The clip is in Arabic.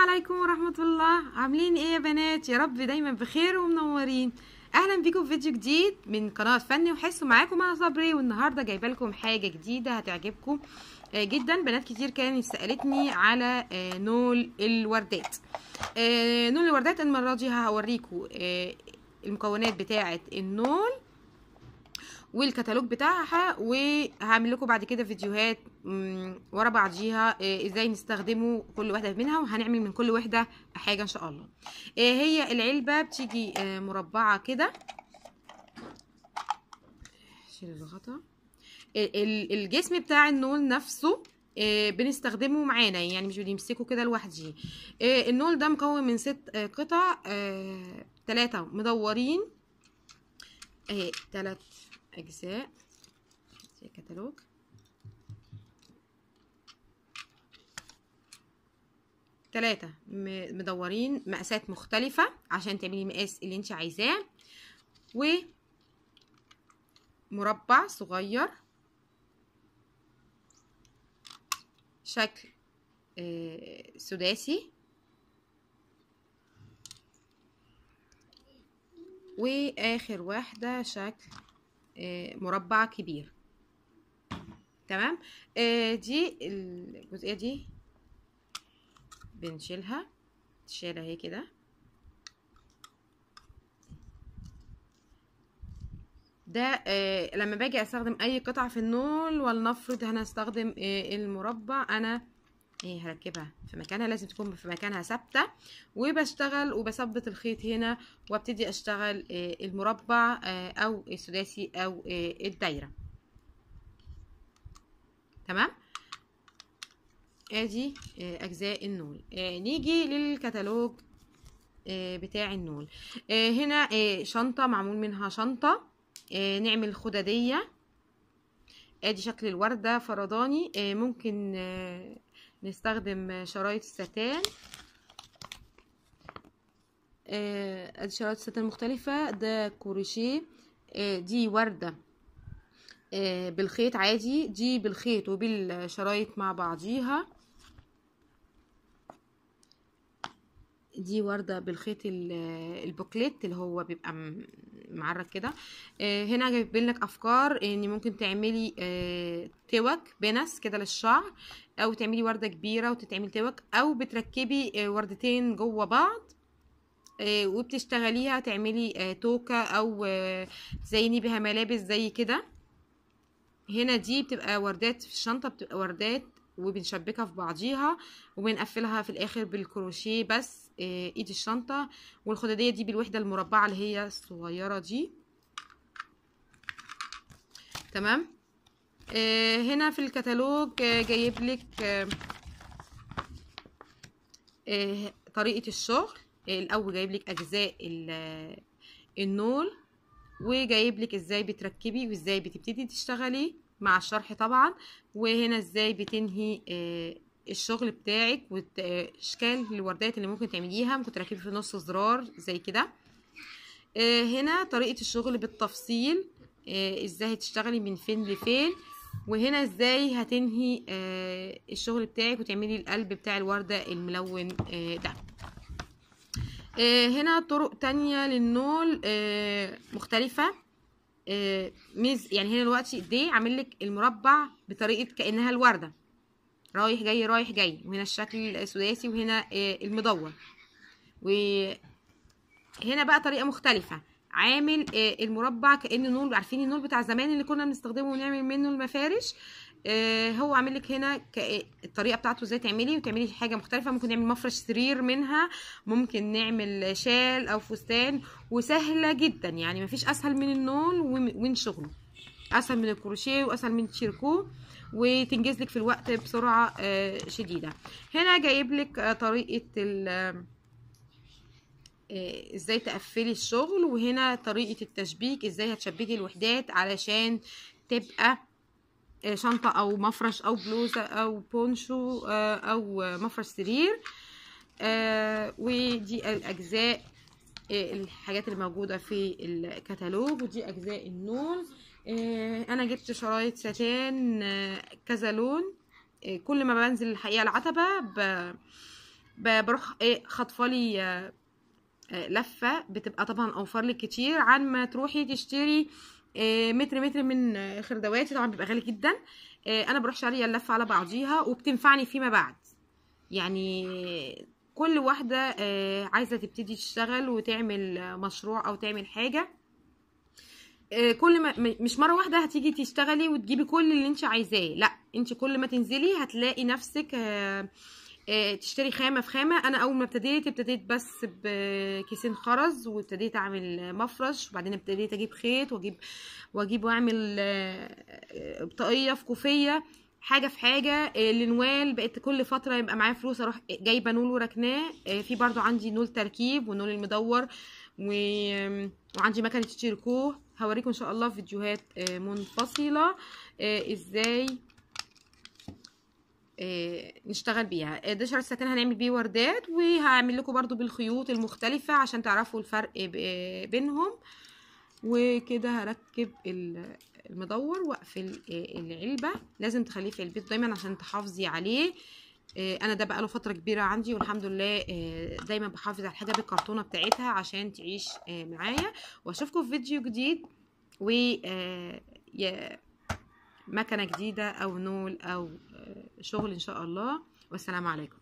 السلام عليكم ورحمة الله عاملين ايه يا بنات يا رب دايما بخير ومنورين اهلا بيكم في فيديو جديد من قناة فني وحس معاكم انا صبري والنهاردة جايبة لكم حاجة جديدة هتعجبكم آه، جدا بنات كتير كانت سألتني على آه، نول الوردات آه، نول الوردات المرة دي هوريكم المكونات بتاعة النول والكتالوج بتاعها وهعمل لكم بعد كده فيديوهات ورا بعضيها آه، ازاي نستخدمه كل واحده منها وهنعمل من كل واحده حاجه ان شاء الله آه، هي العلبه بتيجي آه، مربعه كده شيل الغطا الجسم بتاع النول نفسه بنستخدمه معانا يعني مش بنمسكه كده لوحده النول ده مكون من ست قطع ثلاثه مدورين اهي ثلاث أجزاء زي كتالوج تلاتة مدورين مقاسات مختلفة عشان تعملي المقاس اللي انت عايزاه ومربع صغير شكل آه، سداسي واخر واحدة شكل آه، مربع كبير تمام آه، دي الجزئيه دي بنشيلها تشيل اهي كده ده آه، لما باجي استخدم اي قطعه في النول ولنفرض هنستخدم المربع انا ايه هركبها في مكانها لازم تكون في مكانها ثابته وبشتغل وبثبت الخيط هنا وابتدي اشتغل إيه، المربع إيه، او السداسي او إيه، الدايره تمام ادي اجزاء النول نيجي للكتالوج بتاع النول هنا شنطه معمول منها شنطه نعمل خدديه ادي شكل الورده فرداني ممكن آه، نستخدم شرايط الستان ادي آه، شرايط الستان مختلفة ده آه، كروشيه دي وردة آه، بالخيط عادي دي بالخيط وبالشرايط مع بعضيها دي وردة بالخيط البوكليت اللي هو بيبقى معرك كده آه، هنا جايبين لك افكار ان ممكن تعملي آه، توك بنس كده للشعر او تعملي ورده كبيره وتتعمل توك او بتركبي آه، وردتين جوه بعض وبتشتغليها تعملي توكه او تزيني بها ملابس زي كده هنا دي بتبقى وردات في الشنطه بتبقى وردات وبنشبكها في بعضيها وبنقفلها في الاخر بالكروشيه بس آه، ايد الشنطه والخداديه دي بالوحده المربعه اللي هي الصغيره دي تمام آه، هنا في الكتالوج آه، جايب لك طريقه الشغل الاول جايب لك اجزاء النول وجايب لك ازاي بتركبي وازاي بتبتدي تشتغلي مع الشرح طبعا وهنا ازاي بتنهي آه، الشغل بتاعك واشكال آه، الوردات اللي ممكن تعمليها ممكن تركبي في نص زرار زي كده آه، هنا طريقه الشغل بالتفصيل ازاي هتشتغلي من فين لفين وهنا ازاي هتنهي الشغل بتاعك وتعملي القلب بتاع الورده الملون ده هنا طرق تانية للنول مختلفة آه، ميز يعني هنا دلوقتي دي عامل لك المربع بطريقه كانها الورده رايح جاي رايح جاي وهنا الشكل السداسي وهنا آه، المدور وهنا بقى طريقه مختلفه عامل آه، المربع كان نول عارفين النول بتاع زمان اللي كنا بنستخدمه ونعمل منه المفارش آه، هو عامل لك هنا الطريقه بتاعته ازاي تعملي وتعملي حاجه مختلفه ممكن نعمل مفرش سرير منها ممكن نعمل شال او فستان وسهله جدا يعني مفيش اسهل من النول ومن شغله اسهل من الكروشيه واسهل من الشيركو وتنجز لك في الوقت بسرعه آه، شديده هنا جايب لك آه، طريقه ال ازاي تقفلي الشغل وهنا طريقه التشبيك ازاي هتشبكي الوحدات علشان تبقى آه، شنطة أو مفرش أو بلوزة أو بونشو آه، أو مفرش سرير آه، ودي الأجزاء الحاجات الموجودة في الكتالوج ودي أجزاء النون أنا جبت شرايط ستان كذا لون كل ما بنزل الحقيقة العتبة بروح إيه، خطفالي لفة بتبقى طبعا أوفر لك كتير عن ما تروحي تشتري آه، متر متر من خردواتي طبعا بيبقى غالي جدا آه، انا بروح شاريه اللفه على بعضيها وبتنفعني فيما بعد يعني كل واحده آه، عايزه تبتدي تشتغل وتعمل مشروع او تعمل حاجه كل ما مش مره واحده هتيجي تشتغلي وتجيبي كل اللي انت عايزاه لا انت كل ما تنزلي هتلاقي نفسك آه، تشتري خامه في خامه انا اول ما ابتديت ابتديت بس بكيسين خرز وابتديت اعمل مفرش وبعدين ابتديت اجيب خيط واجيب واجيب واعمل بطاقية آه، في كوفيه حاجه في حاجه آه، النوال بقت كل فتره يبقى معايا فلوس اروح جايبه نول وركناه في برضو عندي نول تركيب ونول المدور و... وعندي مكنه تشيركو هوريكم ان شاء الله فيديوهات منفصله ازاي آه، نشتغل بيها آه، ده شعر سكن هنعمل بيه وردات وهعمل لكم برضو بالخيوط المختلفة عشان تعرفوا الفرق بينهم وكده هركب المدور واقفل آه، العلبة لازم تخليه في البيت دايما عشان تحافظي عليه انا ده بقاله فتره كبيره عندي والحمد لله دايما بحافظ على الحاجه بالكرتونه بتاعتها عشان تعيش معايا واشوفكم في فيديو جديد و مكنه جديده او نول او شغل ان شاء الله والسلام عليكم